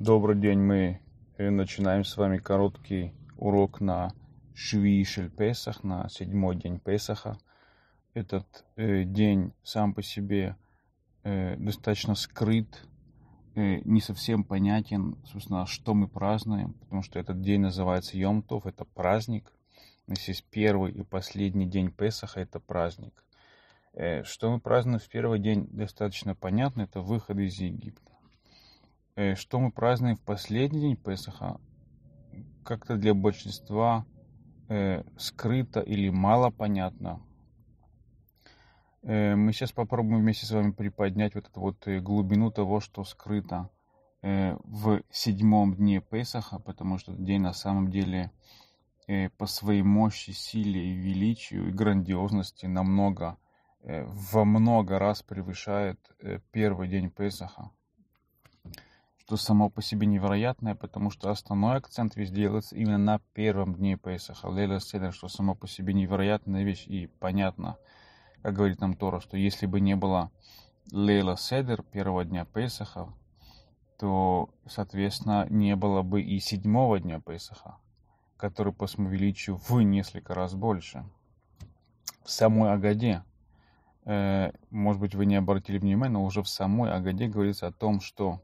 Добрый день, мы э, начинаем с вами короткий урок на Швишель Песах, на седьмой день Песаха. Этот э, день сам по себе э, достаточно скрыт, э, не совсем понятен, собственно, что мы празднуем, потому что этот день называется Йомтов, это праздник. Здесь первый и последний день Песаха, это праздник. Э, что мы празднуем в первый день, достаточно понятно, это выход из Египта Э, что мы празднуем в последний день Песаха, как-то для большинства э, скрыто или мало понятно. Э, мы сейчас попробуем вместе с вами приподнять вот эту вот э, глубину того, что скрыто э, в седьмом дне Песаха, потому что этот день на самом деле э, по своей мощи, силе и величию и грандиозности намного, э, во много раз превышает э, первый день Песаха что само по себе невероятное, потому что основной акцент весь делается именно на первом дне Песаха, Лейла Седер, что само по себе невероятная вещь и понятно, как говорит нам Тора, что если бы не было Лейла Седер первого дня Песаха, то, соответственно, не было бы и седьмого дня Песаха, который по смовеличию в несколько раз больше. В самой Агаде, э, может быть, вы не обратили внимания, но уже в самой Агаде говорится о том, что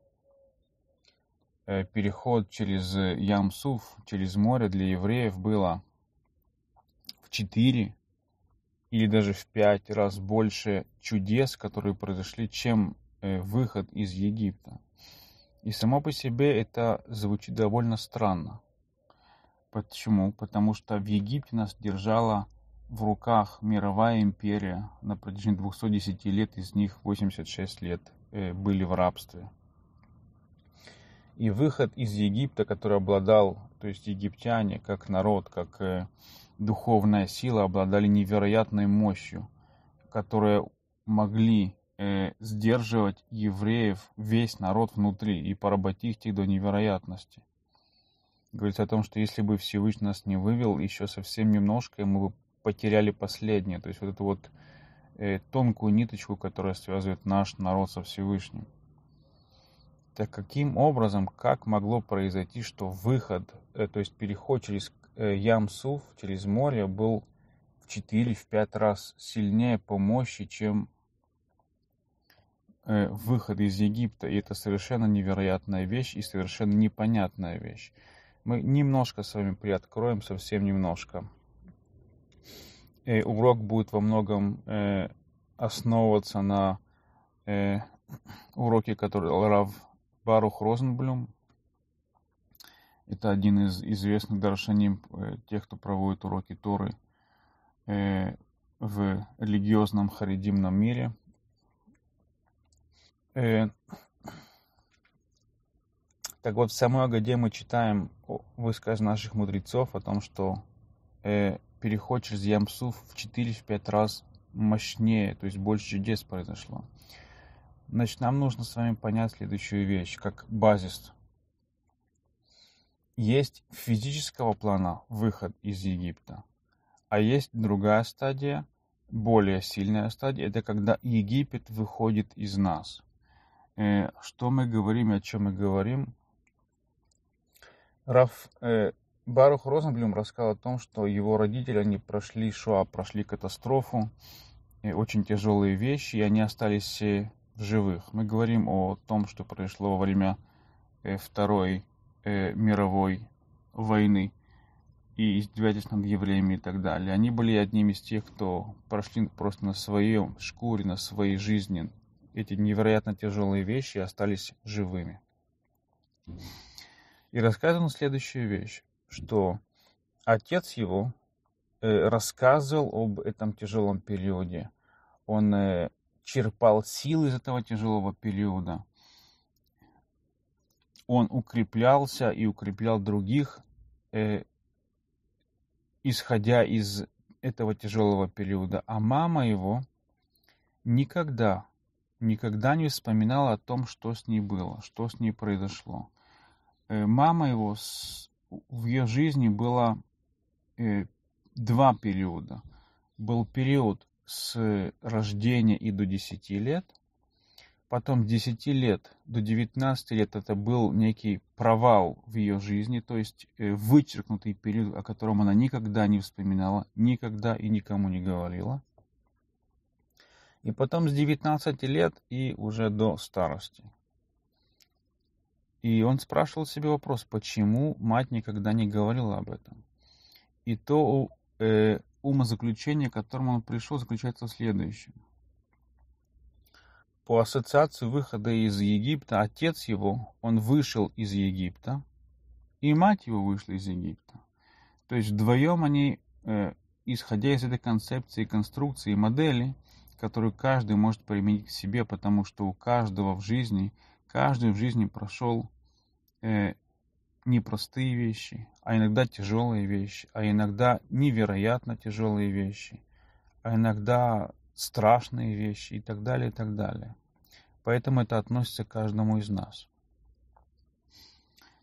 Э, переход через э, Ямсуф, через море для евреев было в четыре или даже в пять раз больше чудес, которые произошли, чем э, выход из Египта. И само по себе это звучит довольно странно. Почему? Потому что в Египте нас держала в руках мировая империя на протяжении 210 лет, из них 86 лет были в рабстве – и выход из Египта, который обладал, то есть египтяне, как народ, как э, духовная сила, обладали невероятной мощью, которая могли э, сдерживать евреев, весь народ внутри и поработить их до невероятности. Говорится о том, что если бы Всевышний нас не вывел, еще совсем немножко, мы бы потеряли последнее, то есть вот эту вот э, тонкую ниточку, которая связывает наш народ со Всевышним. Так каким образом, как могло произойти, что выход, э, то есть переход через э, Ямсуф, через море, был в 4-5 в раз сильнее по мощи, чем э, выход из Египта. И это совершенно невероятная вещь и совершенно непонятная вещь. Мы немножко с вами приоткроем, совсем немножко. И урок будет во многом основываться на уроке, который Рав Барух Розенблюм. Это один из известных даршаним, э, тех, кто проводит уроки Торы э, в религиозном харидимном мире. Э, так вот, в самой Агаде мы читаем высказ наших мудрецов о том, что переход через Ямсуф в 4-5 раз мощнее, то есть больше чудес произошло. Значит, нам нужно с вами понять следующую вещь, как базис. Есть физического плана выход из Египта, а есть другая стадия, более сильная стадия, это когда Египет выходит из нас. Э, что мы говорим, о чем мы говорим? Раф, э, Барух Розенблюм рассказал о том, что его родители, они прошли Шоа, прошли катастрофу, очень тяжелые вещи, и они остались э, в живых. Мы говорим о том, что произошло во время э, Второй э, мировой войны и издевательств над евреями и так далее. Они были одними из тех, кто прошли просто на своем шкуре, на своей жизни эти невероятно тяжелые вещи и остались живыми. И рассказана следующая вещь, что отец его э, рассказывал об этом тяжелом периоде. Он черпал силы из этого тяжелого периода. Он укреплялся и укреплял других, э, исходя из этого тяжелого периода. А мама его никогда, никогда не вспоминала о том, что с ней было, что с ней произошло. Э, мама его с, в ее жизни было э, два периода. Был период с рождения и до 10 лет. Потом с 10 лет до 19 лет это был некий провал в ее жизни, то есть э, вычеркнутый период, о котором она никогда не вспоминала, никогда и никому не говорила. И потом с 19 лет и уже до старости. И он спрашивал себе вопрос, почему мать никогда не говорила об этом. И то э, умозаключение, к которому он пришел, заключается в следующем. По ассоциации выхода из Египта, отец его, он вышел из Египта, и мать его вышла из Египта. То есть вдвоем они, э, исходя из этой концепции, конструкции, модели, которую каждый может применить к себе, потому что у каждого в жизни, каждый в жизни прошел э, непростые вещи, а иногда тяжелые вещи, а иногда невероятно тяжелые вещи, а иногда страшные вещи и так далее, и так далее. Поэтому это относится к каждому из нас.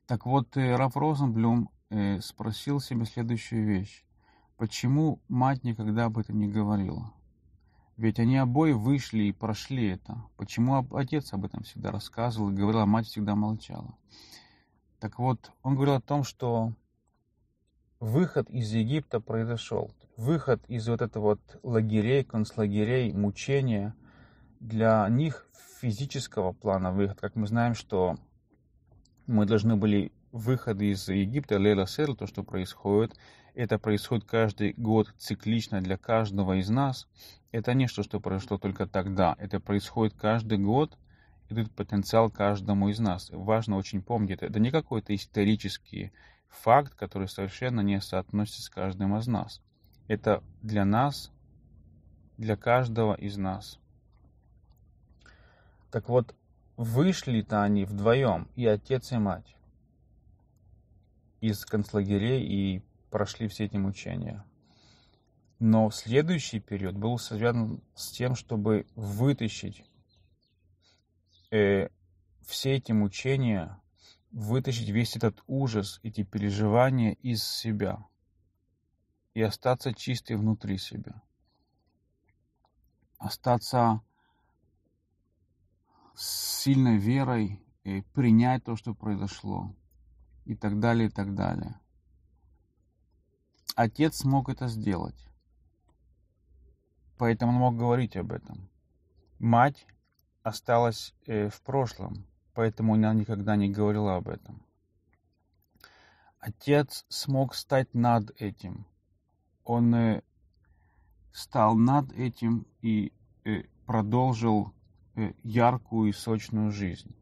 Так вот, э, Раф Розенблюм э, спросил себе следующую вещь. Почему мать никогда об этом не говорила? Ведь они обои вышли и прошли это. Почему отец об этом всегда рассказывал и говорил, а мать всегда молчала? Так вот, он говорил о том, что выход из Египта произошел. Выход из вот этого вот лагерей, концлагерей, мучения. Для них физического плана выход. Как мы знаем, что мы должны были выход из Египта, Лейла Сер, то, что происходит, это происходит каждый год циклично для каждого из нас. Это не что, что произошло только тогда. Это происходит каждый год – этот потенциал каждому из нас. Важно очень помнить, это не какой-то исторический факт, который совершенно не соотносится с каждым из нас. Это для нас, для каждого из нас. Так вот, вышли-то они вдвоем, и отец, и мать, из концлагерей и прошли все эти мучения. Но следующий период был связан с тем, чтобы вытащить э, все эти мучения, вытащить весь этот ужас, эти переживания из себя и остаться чистой внутри себя. Остаться с сильной верой и принять то, что произошло и так далее, и так далее. Отец смог это сделать, поэтому он мог говорить об этом. Мать осталась э, в прошлом, поэтому она никогда не говорила об этом. Отец смог стать над этим. Он э, стал над этим и э, продолжил яркую и сочную жизнь.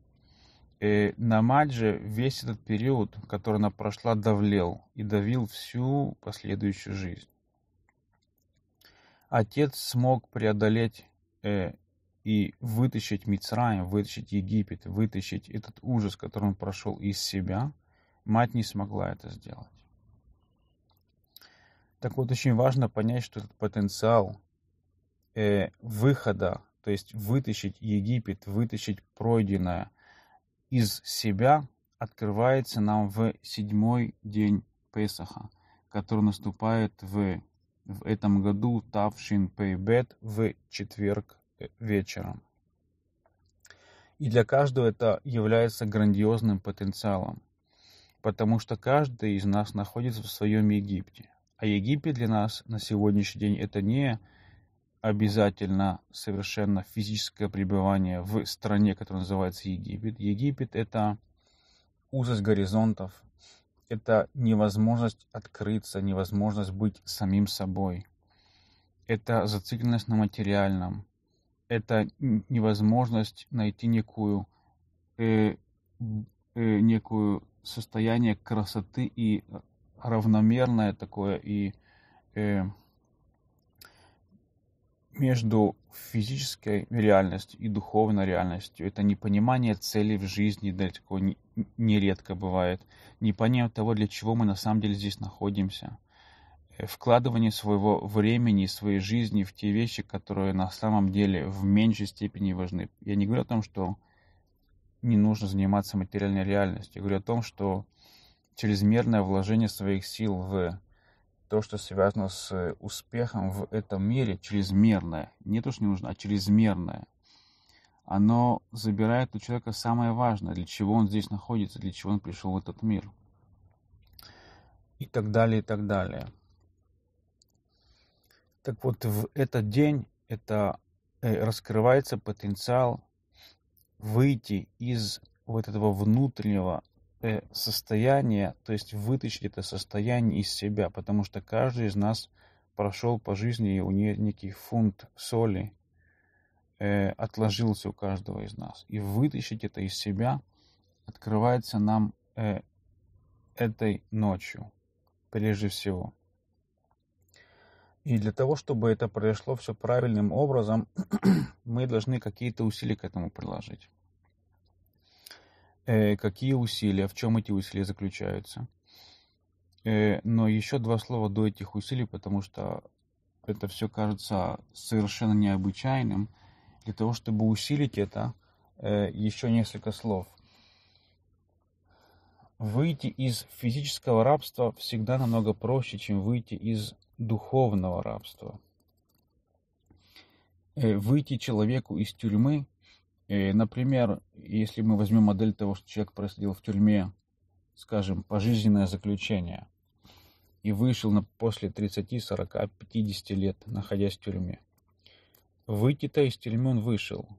И на мать же весь этот период, который она прошла, давлел и давил всю последующую жизнь. Отец смог преодолеть и вытащить Мицраем, вытащить Египет, вытащить этот ужас, который он прошел из себя, мать не смогла это сделать. Так вот, очень важно понять, что этот потенциал э, выхода, то есть вытащить Египет, вытащить пройденное из себя, открывается нам в седьмой день Песаха, который наступает в, в этом году Тавшин Пейбет в четверг вечером. И для каждого это является грандиозным потенциалом, потому что каждый из нас находится в своем Египте. А Египет для нас на сегодняшний день это не обязательно совершенно физическое пребывание в стране, которая называется Египет. Египет это узость горизонтов, это невозможность открыться, невозможность быть самим собой. Это зацикленность на материальном, это невозможность найти некую, э, э, некую состояние красоты и э, равномерное такое и э, между физической реальностью и духовной реальностью. Это непонимание цели в жизни, да, такое нередко бывает. Непонимание того, для чего мы на самом деле здесь находимся. Э, вкладывание своего времени и своей жизни в те вещи, которые на самом деле в меньшей степени важны. Я не говорю о том, что не нужно заниматься материальной реальностью. Я говорю о том, что чрезмерное вложение своих сил в то, что связано с э, успехом в этом мире, чрезмерное, не то, что не нужно, а чрезмерное, оно забирает у человека самое важное, для чего он здесь находится, для чего он пришел в этот мир. И так далее, и так далее. Так вот, в этот день это э, раскрывается потенциал выйти из вот этого внутреннего э, состояния, то есть вытащить это состояние из себя, потому что каждый из нас прошел по жизни, и у нее некий фунт соли э, отложился у каждого из нас. И вытащить это из себя открывается нам э, этой ночью, прежде всего. И для того, чтобы это произошло все правильным образом, мы должны какие-то усилия к этому приложить. Э, какие усилия, в чем эти усилия заключаются? Э, но еще два слова до этих усилий, потому что это все кажется совершенно необычайным. Для того, чтобы усилить это, э, еще несколько слов выйти из физического рабства всегда намного проще, чем выйти из духовного рабства. Э, выйти человеку из тюрьмы, э, например, если мы возьмем модель того, что человек просидел в тюрьме, скажем, пожизненное заключение, и вышел на после 30, 40, 50 лет, находясь в тюрьме. Выйти-то из тюрьмы он вышел,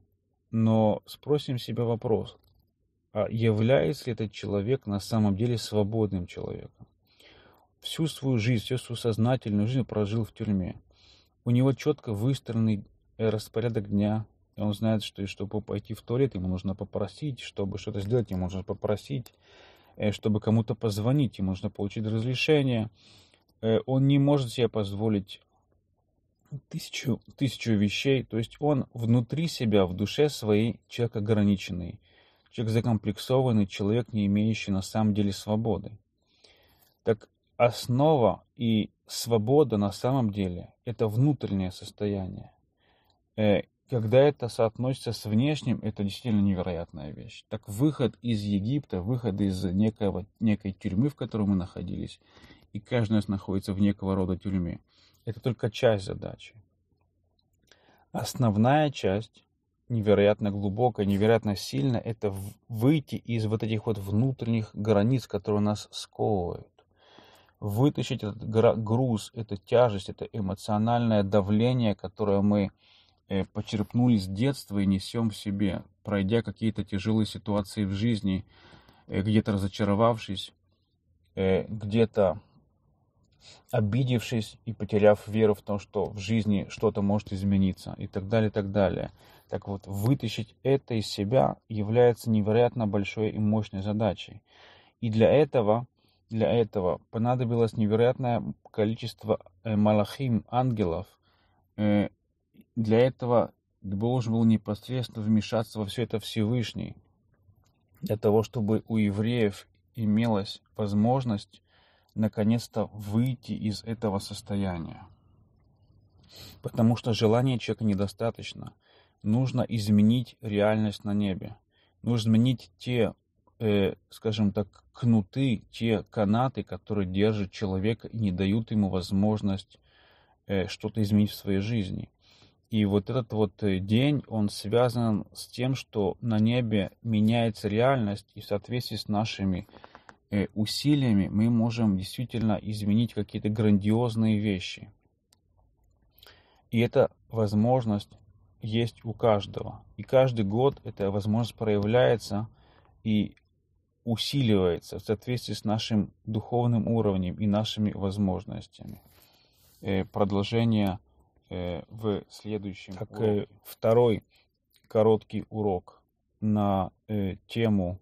но спросим себя вопрос – а является ли этот человек на самом деле свободным человеком. Всю свою жизнь, всю свою сознательную жизнь прожил в тюрьме. У него четко выстроенный э, распорядок дня, и он знает, что и чтобы пойти в туалет, ему нужно попросить, чтобы что-то сделать, ему нужно попросить, э, чтобы кому-то позвонить, ему нужно получить разрешение. Э, он не может себе позволить тысячу, тысячу вещей, то есть он внутри себя, в душе своей человек ограниченный человек закомплексованный, человек, не имеющий на самом деле свободы. Так основа и свобода на самом деле – это внутреннее состояние. Э, когда это соотносится с внешним, это действительно невероятная вещь. Так выход из Египта, выход из некого, некой тюрьмы, в которой мы находились, и каждый из нас находится в некого рода тюрьме, это только часть задачи. Основная часть невероятно глубоко, невероятно сильно, это выйти из вот этих вот внутренних границ, которые нас сковывают. Вытащить этот груз, эту тяжесть, это эмоциональное давление, которое мы э, почерпнули с детства и несем в себе, пройдя какие-то тяжелые ситуации в жизни, э, где-то разочаровавшись, э, где-то обидевшись и потеряв веру в то, что в жизни что-то может измениться и так далее, и так далее. Так вот, вытащить это из себя является невероятно большой и мощной задачей. И для этого, для этого понадобилось невероятное количество э, малахим, ангелов. Э, для этого должен был непосредственно вмешаться во все это Всевышний. Для того, чтобы у евреев имелась возможность наконец-то выйти из этого состояния. Потому что желания человека недостаточно – нужно изменить реальность на небе. Нужно изменить те, э, скажем так, кнуты, те канаты, которые держат человека и не дают ему возможность э, что-то изменить в своей жизни. И вот этот вот э, день, он связан с тем, что на небе меняется реальность, и в соответствии с нашими э, усилиями мы можем действительно изменить какие-то грандиозные вещи. И это возможность есть у каждого. И каждый год эта возможность проявляется и усиливается в соответствии с нашим духовным уровнем и нашими возможностями. Э, продолжение э, в следующем как э, уроке. второй короткий урок на тему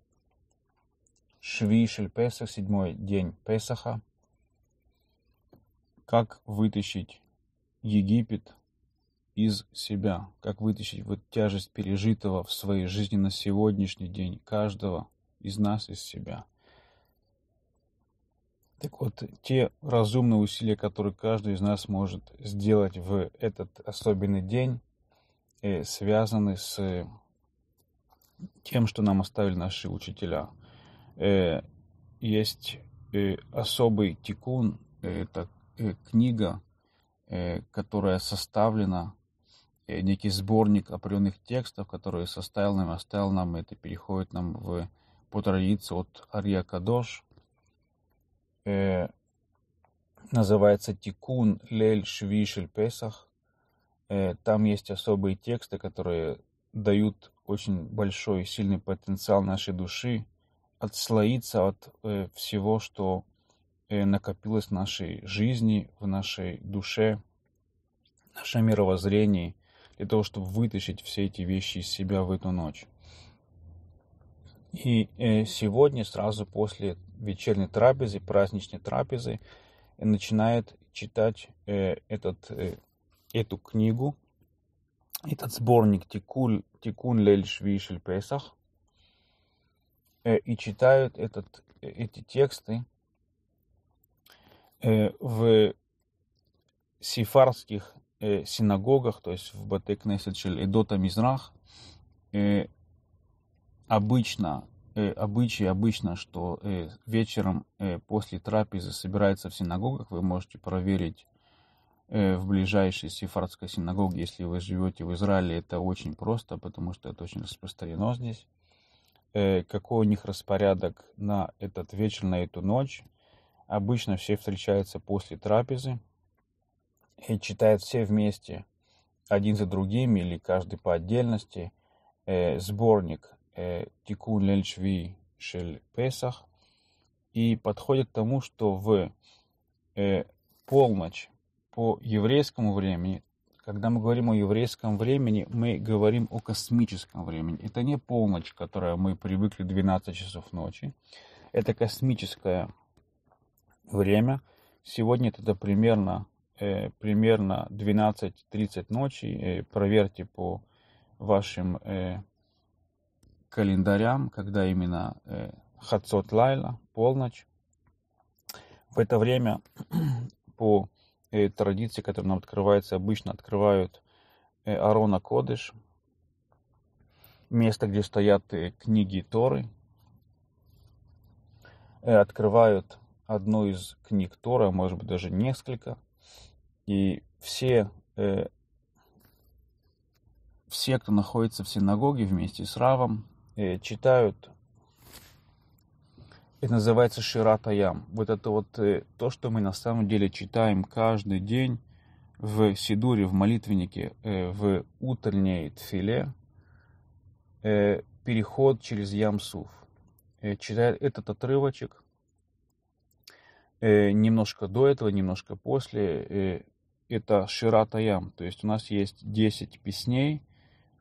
Шви Песах, седьмой день Песаха. Как вытащить Египет из себя, как вытащить вот тяжесть пережитого в своей жизни на сегодняшний день каждого из нас из себя. Так вот, те разумные усилия, которые каждый из нас может сделать в этот особенный день, э, связаны с тем, что нам оставили наши учителя. Э, есть э, особый тикун, это книга, которая составлена Э, некий сборник определенных текстов, которые составил нам, оставил нам, это переходит нам в, по традиции от Ария Кадош, э, называется Тикун Лель Швишель Песах. Э, там есть особые тексты, которые дают очень большой, сильный потенциал нашей души отслоиться от э, всего, что э, накопилось в нашей жизни, в нашей душе, в нашем мировоззрении, для того, чтобы вытащить все эти вещи из себя в эту ночь. И э, сегодня, сразу после вечерней трапезы, праздничной трапезы, начинает читать э, этот, э, эту книгу, этот сборник Тикун, Тикун Лель Швишель Песах, и читают этот, эти тексты в сифарских Э, синагогах, то есть в Батекнесельчель Эдота Мизрах, э, обычно, э, обычай обычно, что вечером после трапезы собирается в синагогах, вы можете проверить в ближайшей сифардской синагоге, если вы живете в Израиле, это очень просто, потому что это очень распространено здесь. Какой у них распорядок на этот вечер, на эту ночь? Обычно все встречаются после трапезы, и читают все вместе, один за другим или каждый по отдельности, э, сборник э, Тикун Лельшви Шель Песах и подходит к тому, что в э, полночь по еврейскому времени, когда мы говорим о еврейском времени, мы говорим о космическом времени. Это не полночь, которая мы привыкли 12 часов ночи. Это космическое время. Сегодня это примерно Э, примерно 12.30 ночи. Э, проверьте по вашим э, календарям, когда именно Хацот Лайла, полночь. В это время по традиции, которая нам открывается, обычно открывают Арона Кодыш, место, где стоят книги Торы, открывают одну из книг Тора, может быть даже несколько – и все, э, все, кто находится в синагоге вместе с Равом, э, читают, это называется ям. Вот это вот э, то, что мы на самом деле читаем каждый день в Сидуре, в молитвеннике, э, в утренней тфиле, э, переход через Ямсуф. Э, читает этот отрывочек э, – немножко до этого, немножко после, э, это Шират Аям. То есть у нас есть 10 песней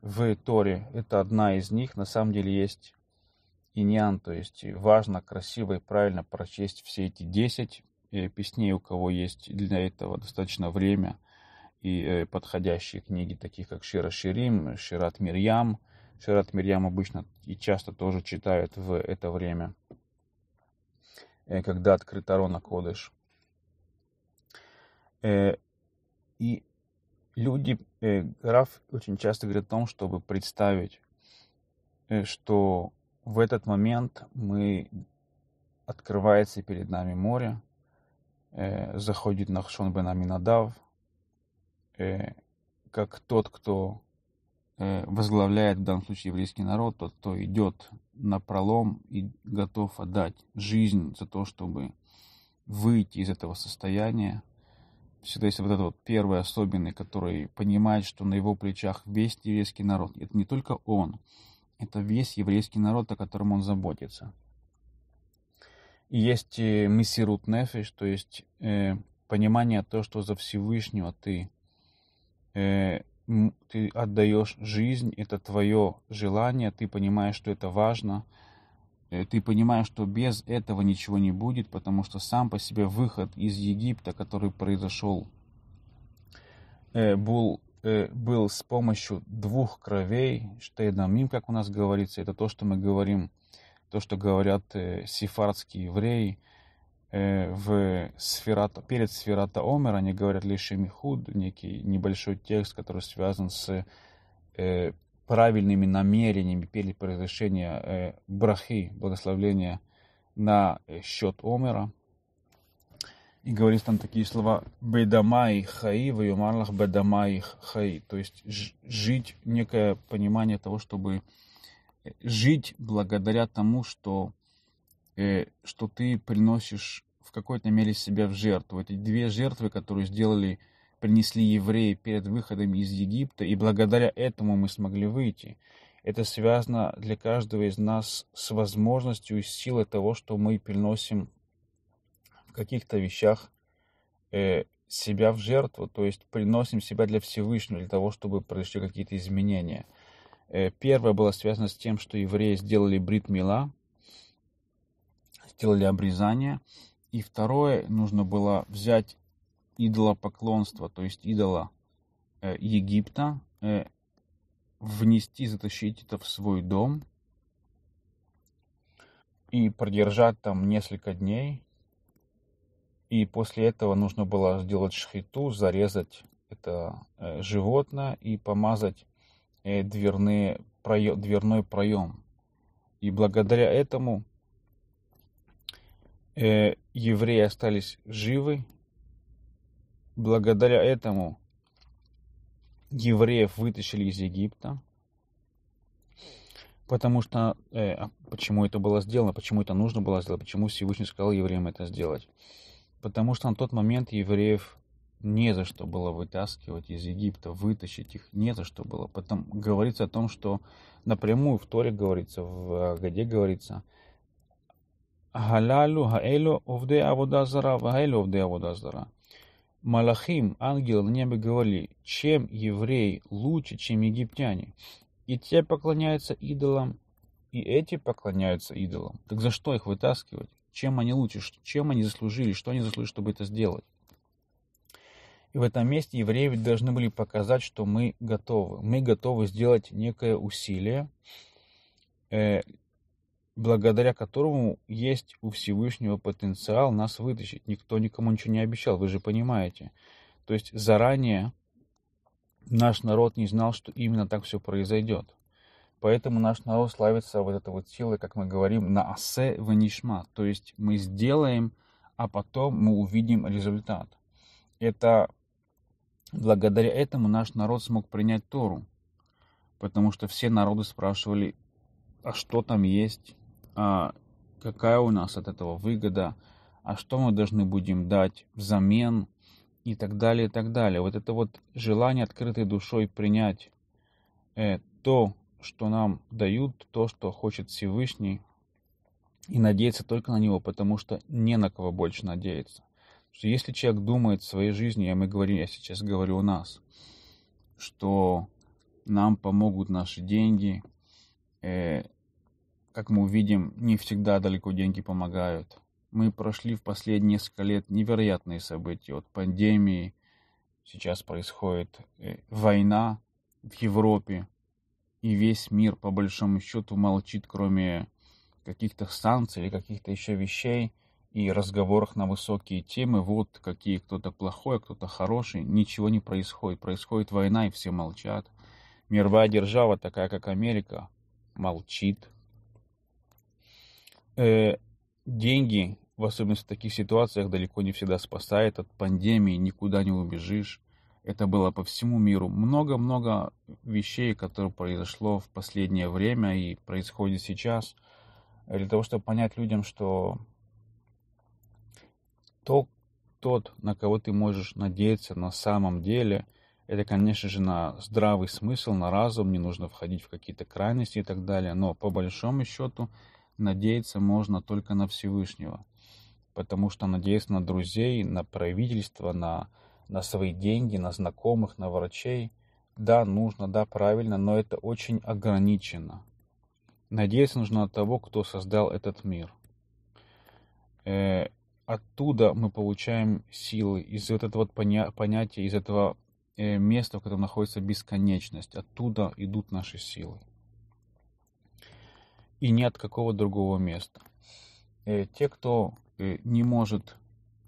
в Торе. Это одна из них. На самом деле есть иньян. То есть важно, красиво и правильно прочесть все эти 10 э, песней, у кого есть для этого достаточно время и э, подходящие книги, таких как Шира Ширим, Шират Мирьям. Шират Мирьям обычно и часто тоже читают в это время, э, когда открыт Арона Кодыш и люди, э, Раф очень часто говорит о том, чтобы представить, э, что в этот момент мы открывается перед нами море, э, заходит Нахшон бен Аминадав, э, как тот, кто э, возглавляет в данном случае еврейский народ, тот, кто идет на пролом и готов отдать жизнь за то, чтобы выйти из этого состояния – всегда есть вот этот вот первый особенный, который понимает, что на его плечах весь еврейский народ. Это не только он, это весь еврейский народ, о котором он заботится. И есть э, миссирут нефиш, то есть э, понимание того, что за Всевышнего ты, э, ты отдаешь жизнь, это твое желание, ты понимаешь, что это важно – Э, ты понимаешь, что без этого ничего не будет, потому что сам по себе выход из Египта, который произошел, э, был, э, был с помощью двух кровей, штейдамим, как у нас говорится, это то, что мы говорим, то, что говорят сифардские евреи, в сферата, перед сферата Омер они говорят лишь Михуд, некий небольшой текст, который связан с правильными намерениями перед произношением э, брахи, благословления на э, счет Омера. И говорит там такие слова «бедамай хаи, ваюмарлах бедамай хаи». То есть жить, некое понимание того, чтобы э, жить благодаря тому, что, что ты приносишь в какой-то мере себя в жертву. Эти две жертвы, которые сделали принесли евреи перед выходом из Египта, и благодаря этому мы смогли выйти. Это связано для каждого из нас с возможностью и силой того, что мы переносим в каких-то вещах э, себя в жертву, то есть приносим себя для Всевышнего, для того, чтобы произошли какие-то изменения. Э, первое было связано с тем, что евреи сделали брит мила, сделали обрезание. И второе, нужно было взять идолопоклонства, то есть идола э, Египта, э, внести, затащить это в свой дом и продержать там несколько дней. И после этого нужно было сделать шхиту, зарезать это э, животное и помазать э, дверные, проем, дверной проем. И благодаря этому э, евреи остались живы, Благодаря этому евреев вытащили из Египта. Потому что, э, а почему это было сделано, почему это нужно было сделать, почему Всевышний сказал евреям это сделать. Потому что на тот момент евреев не за что было вытаскивать из Египта, вытащить их не за что было. Потом говорится о том, что напрямую в Торе говорится, в э, Гаде говорится, Галялю, Гаэлю, Овде Аводазара, Гаэлю, Овде Аводазара. Малахим, ангел на небе говорили, чем евреи лучше, чем египтяне. И те поклоняются идолам, и эти поклоняются идолам. Так за что их вытаскивать? Чем они лучше? Чем они заслужили? Что они заслужили, чтобы это сделать? И в этом месте евреи должны были показать, что мы готовы. Мы готовы сделать некое усилие, э, благодаря которому есть у Всевышнего потенциал нас вытащить. Никто никому ничего не обещал, вы же понимаете. То есть заранее наш народ не знал, что именно так все произойдет. Поэтому наш народ славится вот этой вот силой, как мы говорим, на асе ванишма. То есть мы сделаем, а потом мы увидим результат. Это благодаря этому наш народ смог принять Тору. Потому что все народы спрашивали, а что там есть, а какая у нас от этого выгода, а что мы должны будем дать взамен и так далее, и так далее. Вот это вот желание открытой душой принять э, то, что нам дают, то, что хочет Всевышний, и надеяться только на него, потому что не на кого больше надеяться. Что если человек думает в своей жизни, я мы говорим, я сейчас говорю у нас, что нам помогут наши деньги, э, как мы увидим, не всегда далеко деньги помогают. Мы прошли в последние несколько лет невероятные события. От пандемии сейчас происходит э, война в Европе. И весь мир, по большому счету, молчит, кроме каких-то санкций или каких-то еще вещей и разговорах на высокие темы, вот какие кто-то плохой, а кто-то хороший, ничего не происходит. Происходит война, и все молчат. Мировая держава, такая как Америка, молчит э, деньги, в особенности в таких ситуациях, далеко не всегда спасает от пандемии, никуда не убежишь. Это было по всему миру. Много-много вещей, которые произошло в последнее время и происходит сейчас, для того, чтобы понять людям, что то, тот, на кого ты можешь надеяться на самом деле, это, конечно же, на здравый смысл, на разум, не нужно входить в какие-то крайности и так далее. Но по большому счету надеяться можно только на Всевышнего, потому что надеяться на друзей, на правительство, на, на свои деньги, на знакомых, на врачей, да, нужно, да, правильно, но это очень ограничено. Надеяться нужно от того, кто создал этот мир. Э, оттуда мы получаем силы, из вот этого вот поня- понятия, из этого э, места, в котором находится бесконечность. Оттуда идут наши силы и ни от какого другого места. Э, те, кто э, не может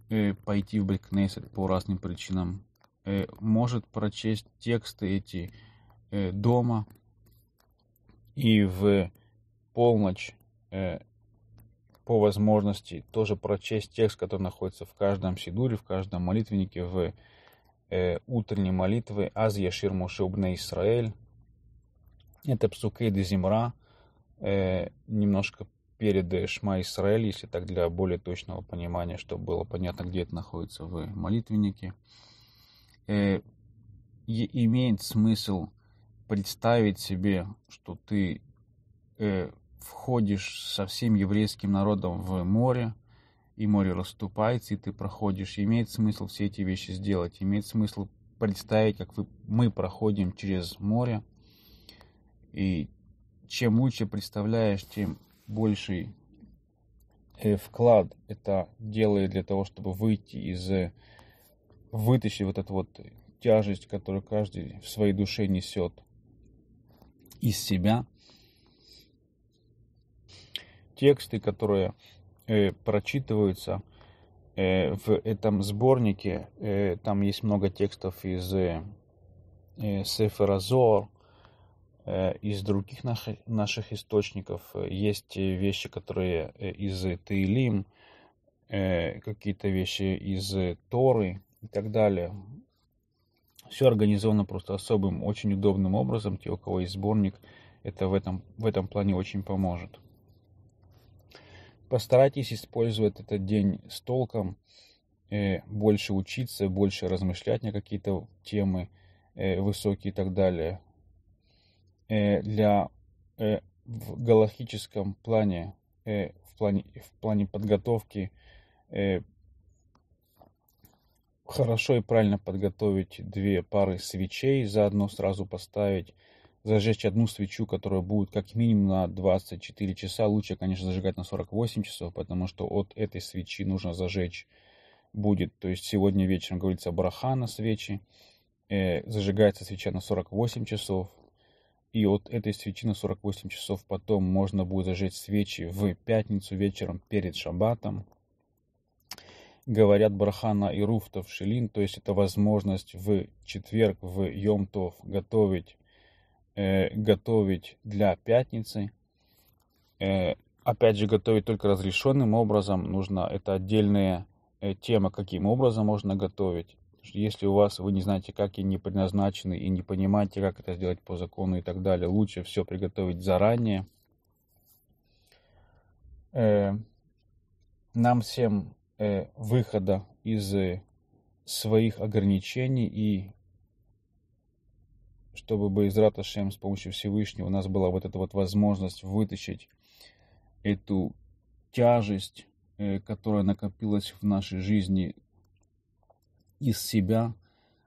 э, пойти в Брикнесет по разным причинам, может прочесть тексты эти дома и в полночь по возможности тоже прочесть текст, который находится в каждом сидуре, в каждом молитвеннике, в утренней молитвы Аз Яшир Муше Убне Исраэль. Это Псукей Дезимра, э, немножко перед Шма Исраэль, если так для более точного понимания, чтобы было понятно, где это находится в молитвеннике. Э, имеет смысл представить себе, что ты э, входишь со всем еврейским народом в море, и море расступается, и ты проходишь. Имеет смысл все эти вещи сделать. Имеет смысл представить, как вы, мы проходим через море, и чем лучше представляешь, тем больший э, вклад это делает для того, чтобы выйти из, э, вытащить вот эту вот тяжесть, которую каждый в своей душе несет из себя. Тексты, которые э, прочитываются э, в этом сборнике, э, там есть много текстов из э, э Сефера Зор, Э, из других наших, источников. Э, есть э, вещи, которые из Таилим, какие-то вещи из Торы и так далее. Все организовано просто особым, очень удобным образом. Те, у кого есть сборник, это в этом, в этом плане очень поможет. Постарайтесь использовать этот день с толком, больше учиться, больше размышлять на какие-то темы высокие и так далее Э, для э, в галактическом плане, э, в плане, в плане подготовки хорошо и правильно подготовить две пары свечей, заодно сразу поставить, зажечь одну свечу, которая будет как минимум на 24 часа. Лучше, конечно, зажигать на 48 часов, потому что от этой свечи нужно зажечь будет. То есть сегодня вечером говорится на свечи, э, зажигается свеча на 48 часов, и вот этой свечи на 48 часов потом можно будет зажечь свечи в пятницу вечером перед шаббатом. Говорят брахана и Руфтов шелин, то есть это возможность в четверг, в Йомтов готовить, э, готовить для пятницы. Э, опять же, готовить только разрешенным образом нужно, это отдельная э, тема, каким образом можно готовить что если у вас вы не знаете, как и не предназначены, и не понимаете, как это сделать по закону и так далее, лучше все приготовить заранее. Э, нам всем э, выхода из э, своих ограничений и чтобы бы из Раташем с помощью Всевышнего у нас была вот эта вот возможность вытащить эту тяжесть, которая накопилась в нашей жизни из себя,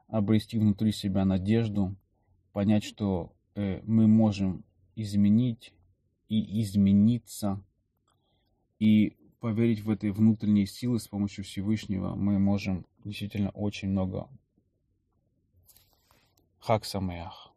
обрести внутри себя надежду, понять, что э, мы можем изменить и измениться, и поверить в этой внутренние силы с помощью Всевышнего, мы можем действительно очень много. Хак самеях.